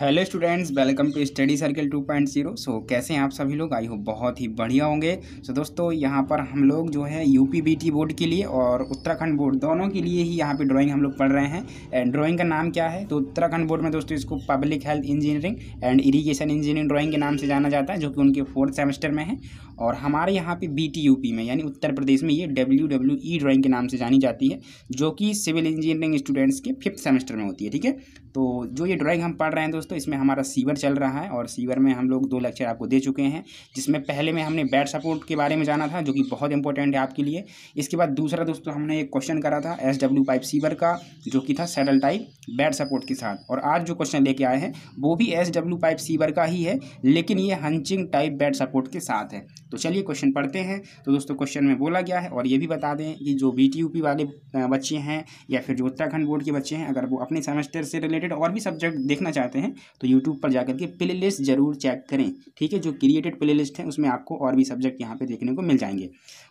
Hello students welcome to study circle 2.0 so कैसे हैं आप सभी लोग आई हो बहुत ही बढ़िया होंगे सो so, दोस्तों यहाँ पर हम लोग जो है यूपीबीटी बोर्ड के लिए और उत्तराखंड बोर्ड दोनों के लिए ही यहाँ पे ड्राइंग हम लोग पढ़ रहे हैं एंड ड्राइंग का नाम क्या है तो उत्तराखंड बोर्ड में दोस्तों इसको public health engineering and irrigation engineering drawing के नाम से जाना जाता है जो कि उनके फोर्थ सेमेस्टर में है और हमारे यहाँ पे बीटीयूपी में यानी उत्तर प्रदेश में ये डब्ल्यू डब्ल्यू ई ड्राइंग के नाम से जानी जाती है जो कि सिविल इंजीनियरिंग स्टूडेंट्स के फिफ्थ सेमेस्टर में होती है ठीक है तो जो ये ड्राइंग हम पढ़ रहे हैं दोस्तों इसमें हमारा सीवर e चल रहा है और सीवर e में हम लोग दो लेक्चर आपको दे चुके हैं जिसमें पहले में हमने बैट सपोर्ट के बारे में जाना था जो कि बहुत इंपॉर्टेंट है आपके लिए इसके बाद दूसरा दोस्तों हमने एक क्वेश्चन करा था एस डब्ल्यू पाइप सीवर का जो कि था सैडल टाइप बैट सपोर्ट के साथ और आज जो क्वेश्चन लेके आए हैं वो भी एस डब्ल्यू पाइप सीवर का ही है लेकिन ये हंचिंग टाइप बैट सपोर्ट के साथ है तो चलिए क्वेश्चन पढ़ते हैं तो दोस्तों क्वेश्चन में बोला गया है और ये भी बता दें कि जो बी वाले बच्चे हैं या फिर जो उत्तराखंड बोर्ड के बच्चे हैं अगर वो अपने सेमेस्टर से रिलेटेड और भी सब्जेक्ट देखना चाहते हैं तो यूट्यूब पर जाकर के प्ले लिस्ट जरूर चेक करें ठीक है जो क्रिएटेड प्ले लिस्ट है उसमें आपको और भी सब्जेक्ट यहाँ पर देखने को मिल जाएंगे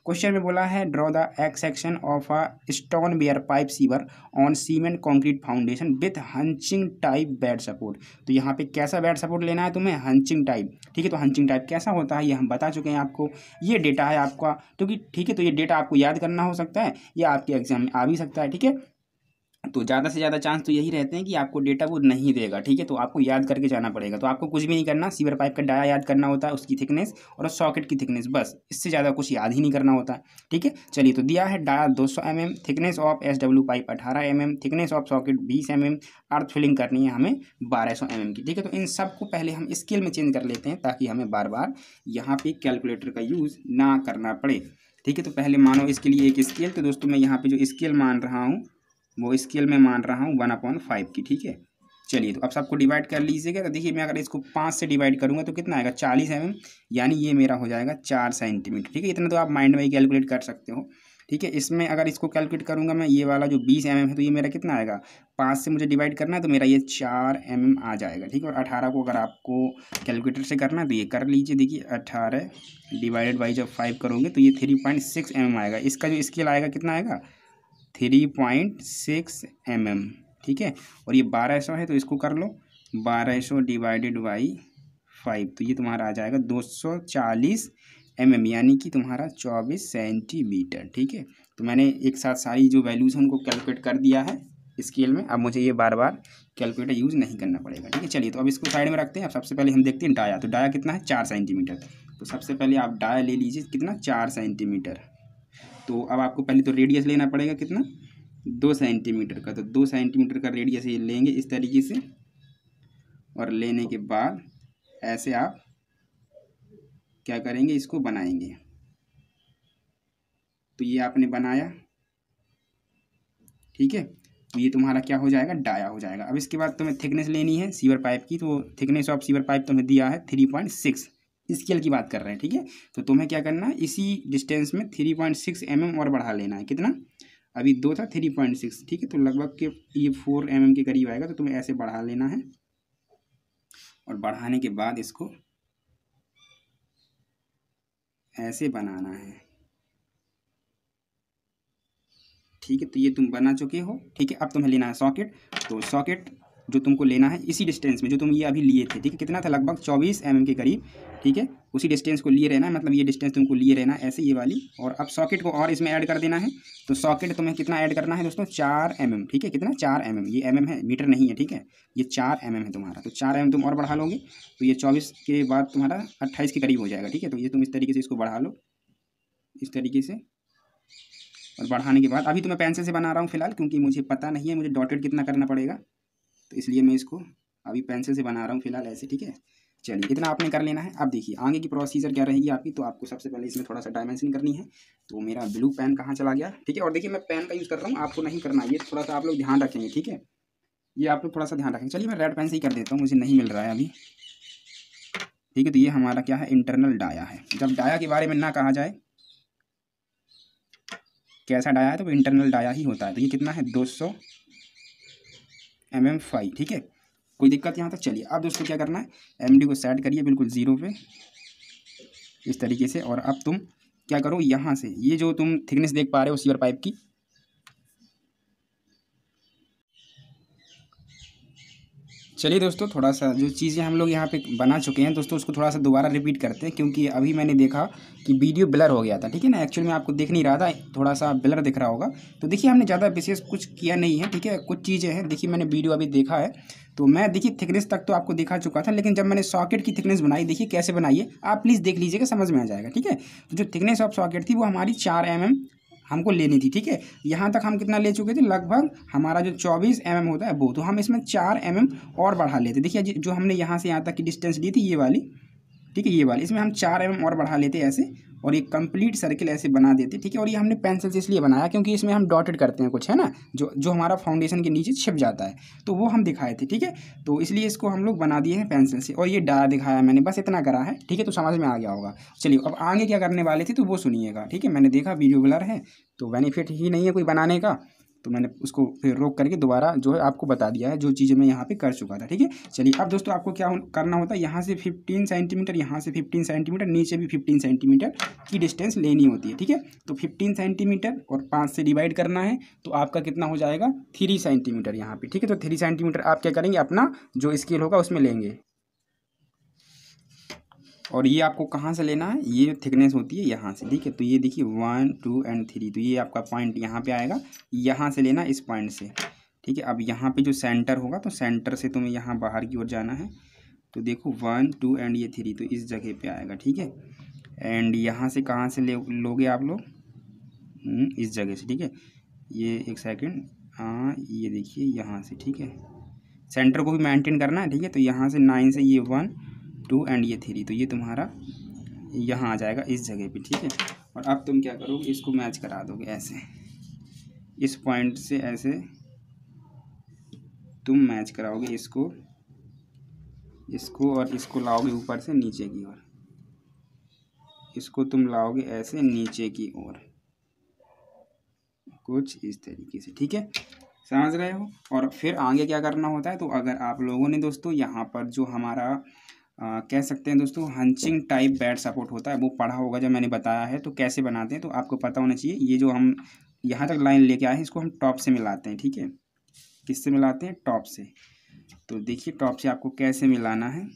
क्वेश्चन में बोला है draw the X section of a stoneware pipe sewer on cement concrete foundation with haunching type bed support तो यहाँ पे कैसा बेड सपोर्ट लेना है तुम्हें हंचिंग टाइप ठीक है तो हंचिंग टाइप कैसा होता है ये हम बता चुके हैं आपको ये डेटा है आपका तो कि ठीक है तो ये डेटा आपको याद करना हो सकता है या आपके एग्जाम में आ भी सकता है ठीक है तो ज़्यादा से ज़्यादा चांस तो यही रहते हैं कि आपको डेटा वो नहीं देगा ठीक है तो आपको याद करके जाना पड़ेगा तो आपको कुछ भी नहीं करना सीवर पाइप का डाया याद करना होता है उसकी थिकनेस और उस सॉकेट की थिकनेस बस इससे ज़्यादा कुछ याद ही नहीं करना होता ठीक है चलिए तो दिया है डाया दो सौ mm, thickness of S W pipe अठारह एम थिकनेस ऑफ सॉकेट बीस एम एम अर्थ फिलिंग करनी है हमें बारह सौ mm की ठीक है तो इन सबको पहले हम स्केल में चेंज कर लेते हैं ताकि हमें बार बार यहाँ पर कैलकुलेटर का यूज़ ना करना पड़े ठीक है तो पहले मानो इसके लिए एक स्केल तो दोस्तों मैं यहाँ पे जो स्केल मान रहा हूँ वो स्केल में मान रहा हूँ वन अपॉन फाइव की ठीक है चलिए तो अब सबको डिवाइड कर लीजिएगा तो देखिए मैं अगर इसको पाँच से डिवाइड करूँगा तो कितना आएगा चालीस एम यानी ये मेरा हो जाएगा चार सेंटीमीटर ठीक है इतना तो आप माइंड में ही कैलकुलेट कर सकते हो ठीक है इसमें अगर इसको कैलकुलेट करूँगा मैं ये वाला जो बीस एम है तो ये मेरा कितना आएगा पाँच से मुझे डिवाइड करना है तो मेरा ये चार एम आ जाएगा ठीक है और अठारह को अगर आपको कैलकुलेटर से करना है तो ये कर लीजिए देखिए अठारह डिवाइडेड बाई जब फाइव करोगे तो ये थ्री पॉइंट सिक्स एम आएगा इसका जो स्केल आएगा कितना आएगा three point six M M ठीक है और ये बारह सौ है तो इसको कर लो बारह सौ डिवाइडेड बाई फाइव तो ये तुम्हारा आ जाएगा दो सौ चालीस एम mm, एम यानी कि तुम्हारा चौबीस सेंटीमीटर ठीक है तो मैंने एक साथ सारी जो वैल्यूज हैं उनको कैलकुलेट कर दिया है स्केल में अब मुझे ये बार बार कैलकुलेटर यूज़ नहीं करना पड़ेगा ठीक है चलिए तो अब इसको साइड में रखते हैं अब सबसे पहले हम देखते हैं डाया तो डाया कितना है चार सेंटीमीटर तो सबसे पहले आप डाया ले लीजिए कितना चार सेंटीमीटर तो अब आपको पहले तो रेडियस लेना पड़ेगा कितना दो सेंटीमीटर का तो दो सेंटीमीटर का रेडियस ये लेंगे इस तरीके से और लेने के बाद ऐसे आप क्या करेंगे इसको बनाएंगे तो ये आपने बनाया ठीक है तो ये तुम्हारा क्या हो जाएगा डाया हो जाएगा अब इसके बाद तुम्हें थिकनेस लेनी है सीवर पाइप की तो थिकनेस ऑफ सीवर पाइप तुम्हें दिया है थ्री पॉइंट सिक्स स्केल की बात कर रहे हैं ठीक है तो तुम्हें क्या करना है इसी डिस्टेंस में three point six M M और बढ़ा लेना है कितना अभी दो था थ्री पॉइंट सिक्स ठीक है तो लगभग के ये फोर एम एम के करीब आएगा तो तुम्हें ऐसे बढ़ा लेना है और बढ़ाने के बाद इसको ऐसे बनाना है ठीक है तो ये तुम बना चुके हो ठीक है अब तुम्हें लेना है सॉकेट तो सॉकेट जो तुमको लेना है इसी डिस्टेंस में जो तुम ये अभी लिए थे ठीक है कितना था लगभग चौबीस एम के करीब ठीक है उसी डिस्टेंस को लिए रहना है मतलब ये डिस्टेंस तुमको लिए रहना है ऐसे ये वाली और अब सॉकेट को और इसमें ऐड कर देना है तो सॉकेट तुम्हें कितना ऐड करना है दोस्तों चार एम ठीक है कितना चार एम ये एम है मीटर नहीं है ठीक है ये चार एम है तुम्हारा तो चार एम तुम और बढ़ा लोगे तो ये चौबीस के बाद तुम्हारा अट्ठाईस के करीब हो जाएगा ठीक है तो ये तुम इस तरीके से इसको बढ़ा लो इस तरीके से और बढ़ाने के बाद अभी तो मैं पेंसिल से बना रहा हूँ फिलहाल क्योंकि मुझे पता नहीं है मुझे डॉटेड कितना करना पड़ेगा तो इसलिए मैं इसको अभी पेंसिल से बना रहा हूँ फिलहाल ऐसे ठीक है चलिए इतना आपने कर लेना है अब देखिए आगे की प्रोसीजर क्या रहेगी आपकी तो आपको सबसे पहले इसमें थोड़ा सा डायमेंशन करनी है तो मेरा ब्लू पेन कहाँ चला गया ठीक है और देखिए मैं पेन का यूज़ कर रहा हूँ आपको नहीं करना ये थोड़ा सा आप लोग ध्यान रखेंगे ठीक है ये आप लोग थोड़ा सा ध्यान रखेंगे चलिए मैं रेड पेन से ही कर देता हूँ मुझे नहीं मिल रहा है अभी ठीक है तो ये हमारा क्या है इंटरनल डाया है जब डाया के बारे में ना कहा जाए कैसा डाया है तो वो इंटरनल डाया ही होता है तो ये कितना है दो सौ एम एम फाइव ठीक है कोई दिक्कत यहाँ तक चलिए अब दोस्तों क्या करना है एम डी को सेट करिए बिल्कुल ज़ीरो पे इस तरीके से और अब तुम क्या करो यहाँ से ये जो तुम थिकनेस देख पा रहे हो सीवर पाइप की चलिए दोस्तों थोड़ा सा जो चीज़ें हम लोग यहाँ पे बना चुके हैं दोस्तों उसको थोड़ा सा दोबारा रिपीट करते हैं क्योंकि अभी मैंने देखा कि वीडियो ब्लर हो गया था ठीक है ना एक्चुअली में आपको देख नहीं रहा था थोड़ा सा ब्लर दिख रहा होगा तो देखिए हमने ज़्यादा विशेष कुछ किया नहीं है ठीक है कुछ चीज़ें हैं देखिए मैंने वीडियो अभी देखा है तो मैं देखिए थिकनेस तक तो आपको दिखा चुका था लेकिन जब मैंने सॉकेट की थिकनेस बनाई देखिए कैसे बनाइए आप प्लीज़ देख लीजिएगा समझ में आ जाएगा ठीक है तो जो थिकनेस ऑफ सॉकेट थी वो हमारी चार एम mm हमको लेनी थी ठीक है यहाँ तक हम कितना ले चुके थे लगभग हमारा जो चौबीस एम mm होता है वो तो हम इसमें चार एम mm और बढ़ा लेते देखिए जो हमने यहाँ से यहाँ तक की डिस्टेंस ली थी ये वाली ठीक है ये वाली इसमें हम चार एम mm और बढ़ा लेते ऐसे और ये कंप्लीट सर्किल ऐसे बना देते ठीक है और ये हमने पेंसिल से इसलिए बनाया क्योंकि इसमें हम डॉटेड करते हैं कुछ है ना जो जो हमारा फाउंडेशन के नीचे छिप जाता है तो वो हम दिखाए थे ठीक है तो इसलिए इसको हम लोग बना दिए हैं पेंसिल से और ये डाया दिखाया मैंने बस इतना करा है ठीक है तो समझ में आ गया होगा चलिए अब आगे क्या करने वाले थे तो वो सुनिएगा ठीक है मैंने देखा वीडियो ब्लर है तो बेनिफिट ही नहीं है कोई बनाने का तो मैंने उसको फिर रोक करके दोबारा जो है आपको बता दिया है जो चीज़ें मैं यहाँ पे कर चुका था ठीक है चलिए अब दोस्तों आपको क्या करना होता है यहाँ से 15 सेंटीमीटर यहाँ से 15 सेंटीमीटर नीचे भी 15 सेंटीमीटर की डिस्टेंस लेनी होती है ठीक है तो 15 सेंटीमीटर और पाँच से डिवाइड करना है तो आपका कितना हो जाएगा थ्री सेंटीमीटर यहाँ पर ठीक है तो थ्री सेंटीमीटर आप क्या करेंगे अपना जो स्केल होगा उसमें लेंगे और ये आपको कहाँ से लेना है ये थिकनेस होती है यहाँ से ठीक है तो ये देखिए वन टू एंड थ्री तो ये आपका पॉइंट यहाँ पे आएगा यहाँ से लेना इस पॉइंट से ठीक है अब यहाँ पे जो सेंटर होगा तो सेंटर से तुम्हें यहाँ बाहर की ओर जाना है तो देखो वन टू एंड ये थ्री तो इस जगह पे आएगा ठीक है एंड यहाँ से कहाँ से ले लोगे आप लोग हम्म, इस जगह से ठीक है ये एक सेकेंड हाँ ये देखिए यहाँ से ठीक है सेंटर को भी मेंटेन करना है ठीक है तो यहाँ से नाइन से ये वन टू एंड ये थ्री तो ये तुम्हारा यहाँ आ जाएगा इस जगह पे ठीक है और अब तुम क्या करोगे इसको मैच करा दोगे ऐसे इस पॉइंट से ऐसे तुम मैच कराओगे इसको इसको और इसको लाओगे ऊपर से नीचे की ओर इसको तुम लाओगे ऐसे नीचे की ओर कुछ इस तरीके से ठीक है समझ रहे हो और फिर आगे क्या करना होता है तो अगर आप लोगों ने दोस्तों यहाँ पर जो हमारा आ, कह सकते हैं दोस्तों हंचिंग टाइप बैट सपोर्ट होता है वो पढ़ा होगा जब मैंने बताया है तो कैसे बनाते हैं तो आपको पता होना चाहिए ये जो हम यहाँ तक लाइन लेके आए हैं इसको हम टॉप से मिलाते हैं ठीक है किससे मिलाते हैं टॉप से तो देखिए टॉप से आपको कैसे मिलाना है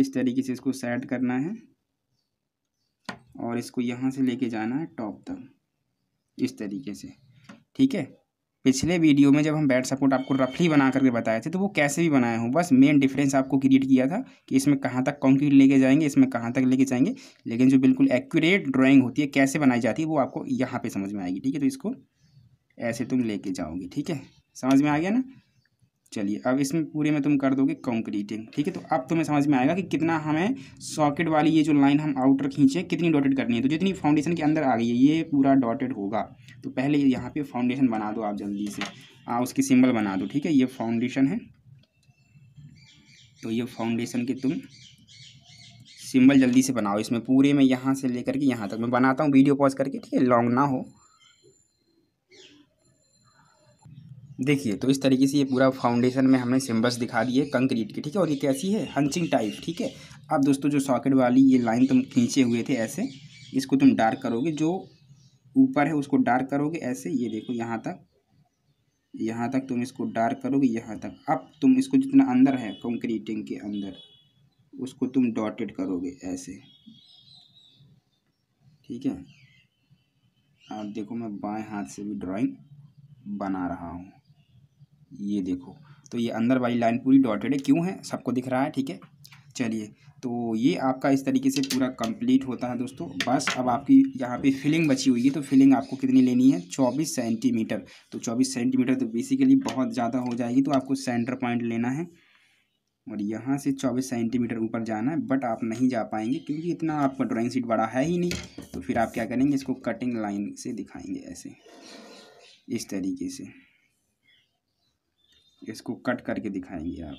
इस तरीके से इसको सेट करना है और इसको यहाँ से लेके जाना है टॉप तक इस तरीके से ठीक है पिछले वीडियो में जब हम बैट सपोर्ट आपको रफली बना करके बताए थे तो वो कैसे भी बनाए हूँ बस मेन डिफरेंस आपको क्रिएट किया था कि इसमें कहाँ तक कंक्रीट लेके जाएंगे इसमें कहाँ तक लेके जाएंगे लेकिन जो बिल्कुल एक्यूरेट ड्राइंग होती है कैसे बनाई जाती है वो आपको यहाँ पर समझ में आएगी ठीक है तो इसको ऐसे तुम लेके जाओगे ठीक है समझ में आ गया ना चलिए अब इसमें पूरे में तुम कर दोगे कंक्रीटिंग ठीक है तो अब तुम्हें समझ में आएगा कि कितना हमें सॉकेट वाली ये जो लाइन हम आउटर खींचे कितनी डॉटेड करनी है तो जितनी फाउंडेशन के अंदर आ गई है ये पूरा डॉटेड होगा तो पहले यहाँ पे फाउंडेशन बना दो आप जल्दी से आ, उसकी सिंबल बना दो ठीक है ये फाउंडेशन है तो ये फाउंडेशन के तुम सिंबल जल्दी से बनाओ इसमें पूरे में यहाँ से लेकर के यहाँ तक मैं बनाता हूँ वीडियो पॉज करके ठीक है लॉन्ग ना हो देखिए तो इस तरीके से ये पूरा फाउंडेशन में हमने सिम्बल्स दिखा दिए कंक्रीट के ठीक है और ये कैसी है हंचिंग टाइप ठीक है अब दोस्तों जो सॉकेट वाली ये लाइन तुम खींचे हुए थे ऐसे इसको तुम डार्क करोगे जो ऊपर है उसको डार्क करोगे ऐसे ये देखो यहाँ तक यहाँ तक तुम इसको डार्क करोगे यहाँ तक अब तुम इसको जितना अंदर है कंक्रीटिंग के अंदर उसको तुम डॉटेड करोगे ऐसे ठीक है अब देखो मैं बाएं हाथ से भी ड्राइंग बना रहा हूँ ये देखो तो ये अंदर वाली लाइन पूरी डॉटेड है क्यों है सबको दिख रहा है ठीक है चलिए तो ये आपका इस तरीके से पूरा कंप्लीट होता है दोस्तों बस अब आपकी यहाँ पे फिलिंग बची हुई है तो फिलिंग आपको कितनी लेनी है 24 सेंटीमीटर तो 24 सेंटीमीटर तो बेसिकली बहुत ज़्यादा हो जाएगी तो आपको सेंटर पॉइंट लेना है और यहाँ से 24 सेंटीमीटर ऊपर जाना है बट आप नहीं जा पाएंगे क्योंकि इतना आपका ड्राइंग सीट बड़ा है ही नहीं तो फिर आप क्या करेंगे इसको कटिंग लाइन से दिखाएंगे ऐसे इस तरीके से इसको कट करके दिखाएंगे आप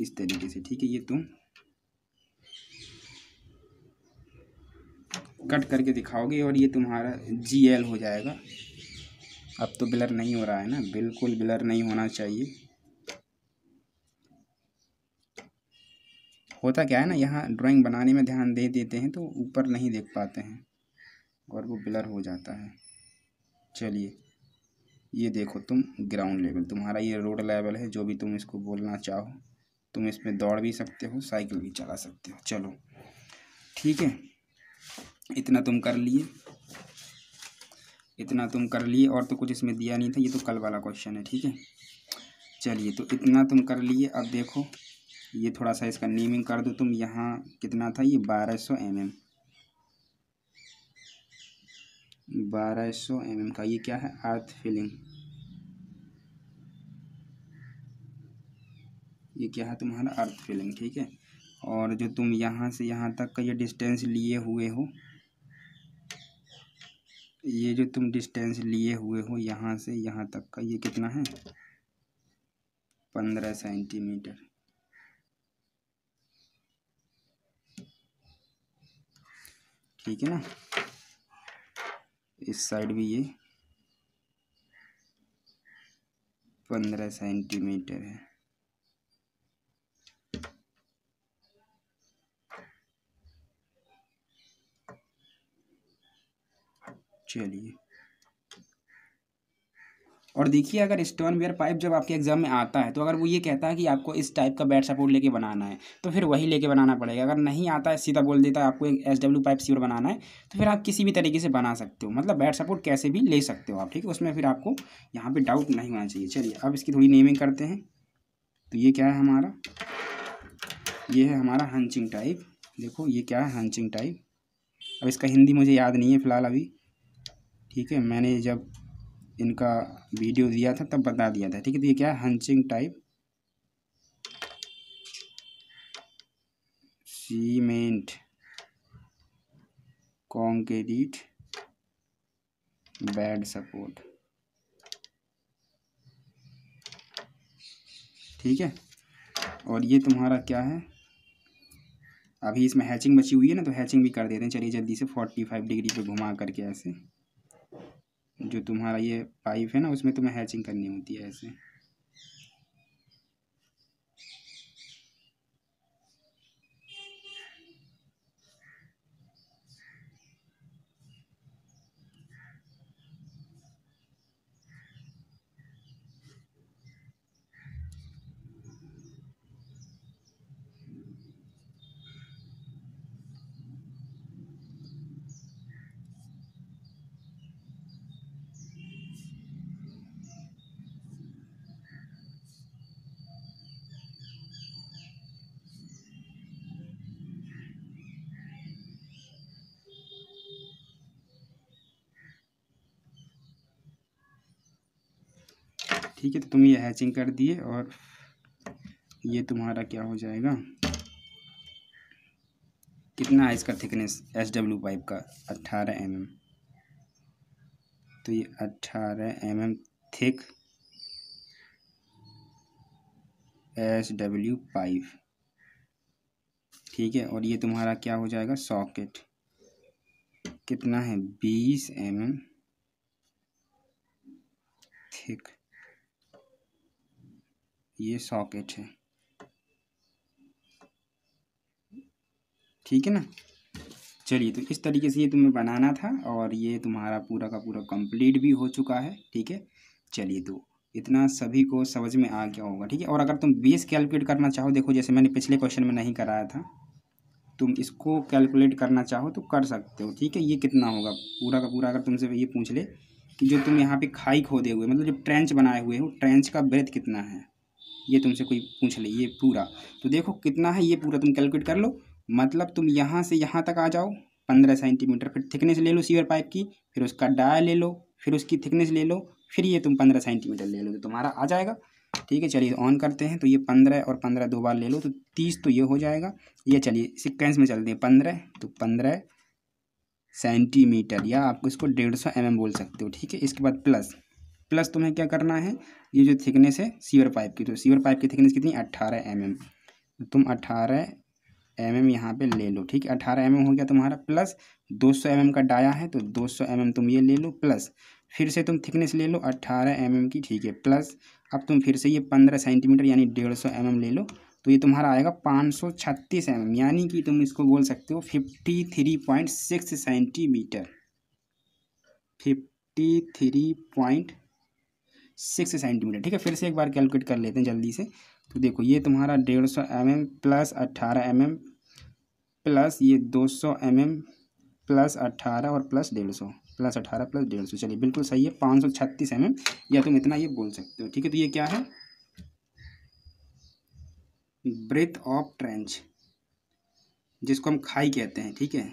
इस तरीके से ठीक है ये तुम कट करके दिखाओगे और ये तुम्हारा जी एल हो जाएगा अब तो ब्लर नहीं हो रहा है ना बिल्कुल ब्लर नहीं होना चाहिए होता क्या है ना यहाँ ड्राइंग बनाने में ध्यान दे देते हैं तो ऊपर नहीं देख पाते हैं और वो ब्लर हो जाता है चलिए ये देखो तुम ग्राउंड लेवल तुम्हारा ये रोड लेवल है जो भी तुम इसको बोलना चाहो तुम इसमें दौड़ भी सकते हो साइकिल भी चला सकते हो चलो ठीक है इतना तुम कर लिए इतना तुम कर लिए और तो कुछ इसमें दिया नहीं था ये तो कल वाला क्वेश्चन है ठीक है चलिए तो इतना तुम कर लिए अब देखो ये थोड़ा सा इसका नेमिंग कर दो तुम यहाँ कितना था ये बारह सौ एम एम बारह सौ एम एम का ये क्या है अर्थ फिलिंग ये क्या है तुम्हारा अर्थ फिलिंग ठीक है और जो तुम यहाँ से यहाँ तक का ये डिस्टेंस लिए हुए हो ये जो तुम डिस्टेंस लिए हुए हो यहाँ से यहाँ तक का ये कितना है पंद्रह सेंटीमीटर ठीक है ना इस साइड भी ये पंद्रह सेंटीमीटर है चलिए और देखिए अगर स्टोन वेयर पाइप जब आपके एग्जाम में आता है तो अगर वो ये कहता है कि आपको इस टाइप का बैट सपोर्ट लेके बनाना है तो फिर वही लेके बनाना पड़ेगा अगर नहीं आता है सीधा बोल देता है आपको एक एस डब्ल्यू पाइप सीवर बनाना है तो फिर आप किसी भी तरीके से बना सकते हो मतलब बैट सपोर्ट कैसे भी ले सकते हो आप ठीक है उसमें फिर आपको यहाँ पर डाउट नहीं होना चाहिए चलिए अब इसकी थोड़ी नेमिंग करते हैं तो ये क्या है हमारा ये है हमारा हंचिंग टाइप देखो ये क्या है हंचिंग टाइप अब इसका हिंदी मुझे याद नहीं है फ़िलहाल अभी ठीक है मैंने जब इनका वीडियो दिया था तब बता दिया था ठीक है तो ये क्या है haunching type cement concrete bed support ठीक है और ये तुम्हारा क्या है अभी इसमें हैचिंग बची हुई है ना तो हैचिंग भी कर देते हैं चलिए जल्दी से फोर्टी फाइव डिग्री पे घुमा करके ऐसे जो तुम्हारा ये पाइप है ना उसमें तुम्हें हैचिंग करनी होती है ऐसे ठीक है तो तुम ये हैचिंग कर दिए और ये तुम्हारा क्या हो जाएगा कितना है इसका थिकनेस एस डब्ल्यू पाइप का अट्ठारह एम mm. तो ये अट्ठारह M M thick S W pipe ठीक है और ये तुम्हारा क्या हो जाएगा सॉकेट कितना है बीस एम एम थिक ये सॉकेट है ठीक है ना चलिए तो इस तरीके से ये तुम्हें बनाना था और ये तुम्हारा पूरा का पूरा कंप्लीट भी हो चुका है ठीक है चलिए तो इतना सभी को समझ में आ गया होगा ठीक है और अगर तुम बेस कैलकुलेट करना चाहो देखो जैसे मैंने पिछले क्वेश्चन में नहीं कराया था तुम इसको कैलकुलेट करना चाहो तो कर सकते हो ठीक है ये कितना होगा पूरा का पूरा अगर तुमसे ये पूछ ले कि जो तुम यहाँ पे खाई खोदे हुए मतलब जो ट्रेंच बनाए हुए हो ट्रेंच का ब्रेथ कितना है ये तुमसे कोई पूछ ले ये पूरा तो देखो कितना है ये पूरा तुम कैलकुलेट कर लो मतलब तुम यहाँ से यहाँ तक आ जाओ पंद्रह सेंटीमीटर फिर थिकनेस ले लो सीवर पाइप की फिर उसका डाय ले लो फिर उसकी थिकनेस ले लो फिर ये तुम पंद्रह सेंटीमीटर ले लो तो तुम्हारा आ जाएगा ठीक है चलिए ऑन करते हैं तो ये पंद्रह और पंद्रह दो बार ले लो तो तीस तो ये हो जाएगा ये चलिए सिक्वेंस में चलते हैं पंद्रह तो पंद्रह सेंटीमीटर या आप इसको डेढ़ सौ एम बोल सकते हो ठीक है इसके बाद प्लस प्लस तुम्हें क्या करना है ये जो थिकनेस है सीवर पाइप की तो सीवर पाइप की थिकनेस कितनी अट्ठारह एम mm। तो तुम अट्ठारह एम mm एम यहाँ पर ले लो ठीक है अठारह एम mm हो गया तुम्हारा प्लस दो सौ एम का डाया है तो दो सौ एम तुम ये ले लो प्लस फिर से तुम थिकनेस ले लो अट्ठारह एम की ठीक है प्लस अब तुम फिर से ये पंद्रह सेंटीमीटर यानी डेढ़ सौ एम ले लो तो ये तुम्हारा आएगा पाँच सौ छत्तीस एम यानी कि तुम इसको बोल सकते हो fifty three point six centimetre fifty three point six centimetre ठीक है फिर से एक बार कैलकुलेट कर लेते हैं जल्दी से तो देखो ये तुम्हारा डेढ़ सौ एम एम प्लस अट्ठारह एम एम प्लस ये दो सौ एम एम प्लस अट्ठारह और प्लस डेढ़ सौ प्लस अठारह प्लस डेढ़ सौ चलिए बिल्कुल सही है पाँच सौ छत्तीस एम एम या तुम इतना ये बोल सकते हो ठीक है तो ये क्या है ब्रेथ ऑफ ट्रेंच जिसको हम खाई कहते हैं ठीक है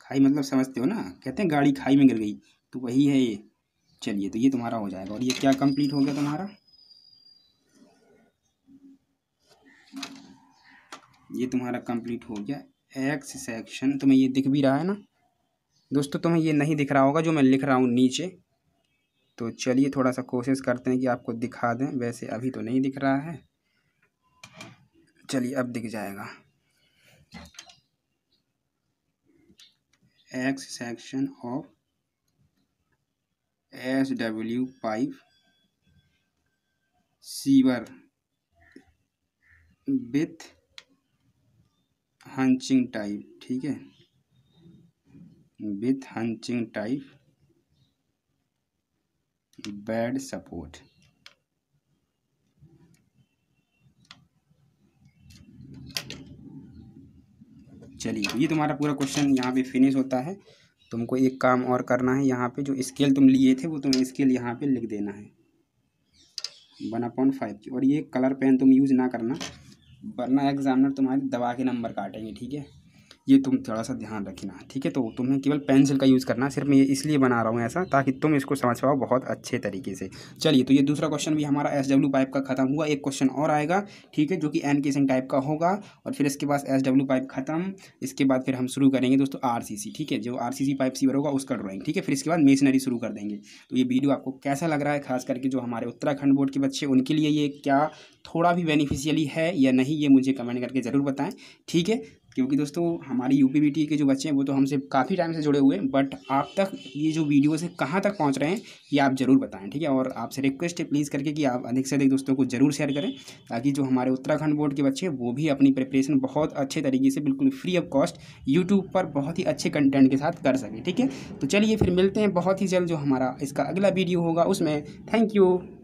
खाई मतलब समझते हो ना कहते हैं गाड़ी खाई में गिर गई तो वही है ये चलिए तो ये तुम्हारा हो जाएगा और ये क्या कंप्लीट हो गया तुम्हारा ये तुम्हारा कंप्लीट हो गया एक्स सेक्शन तुम्हें ये दिख भी रहा है ना दोस्तों तुम्हें ये नहीं दिख रहा होगा जो मैं लिख रहा हूँ नीचे तो चलिए थोड़ा सा कोशिश करते हैं कि आपको दिखा दें वैसे अभी तो नहीं दिख रहा है चलिए अब दिख जाएगा X section of S W pipe sewer with haunching type ठीक है with haunching type bed support चलिए ये तुम्हारा पूरा क्वेश्चन यहाँ पे फिनिश होता है तुमको एक काम और करना है यहाँ पे जो स्केल तुम लिए थे वो तुम्हें स्केल यहाँ पे लिख देना है वन अपॉइंट फाइव की और ये कलर पेन तुम यूज़ ना करना वरना एग्जामिनर तुम्हारे दबा के नंबर काटेंगे ठीक है ये तुम थोड़ा सा ध्यान रखना ठीक है तो तुम्हें केवल पेंसिल का यूज़ करना सिर्फ मैं ये इसलिए बना रहा हूँ ऐसा ताकि तुम इसको समझ पाओ बहुत अच्छे तरीके से चलिए तो ये दूसरा क्वेश्चन भी हमारा एस डब्ल्यू पाइप का ख़त्म हुआ एक क्वेश्चन और आएगा ठीक है जो कि एन केसिंग टाइप का होगा और फिर इसके बाद एस डब्ल्यू पाइप ख़त्म इसके बाद फिर हम शुरू करेंगे दोस्तों आर सी सी ठीक है जो R C C pipe sewer होगा उसका ड्रॉइंग ठीक है फिर इसके बाद मेसनरी शुरू कर देंगे तो ये वीडियो आपको कैसा लग रहा है खास करके जो हमारे उत्तराखंड बोर्ड के बच्चे उनके लिए ये क्या थोड़ा भी बेनिफिशियली है या नहीं ये मुझे कमेंट करके ज़रूर बताएं ठीक है क्योंकि दोस्तों हमारी यू पी के जो बच्चे हैं वो तो हमसे काफ़ी टाइम से जुड़े हुए हैं बट आप तक ये जो वीडियोज़ हैं कहाँ तक पहुँच रहे हैं ये आप ज़रूर बताएं ठीक है और आपसे रिक्वेस्ट है प्लीज़ करके कि आप अधिक से अधिक दोस्तों को ज़रूर शेयर करें ताकि जो हमारे उत्तराखंड बोर्ड के बच्चे हैं वो भी अपनी प्रिपरेशन बहुत अच्छे तरीके से बिल्कुल फ्री ऑफ कॉस्ट यूट्यूब पर बहुत ही अच्छे कंटेंट के साथ कर सकें ठीक है तो चलिए फिर मिलते हैं बहुत ही जल्द जो हमारा इसका अगला वीडियो होगा उसमें थैंक यू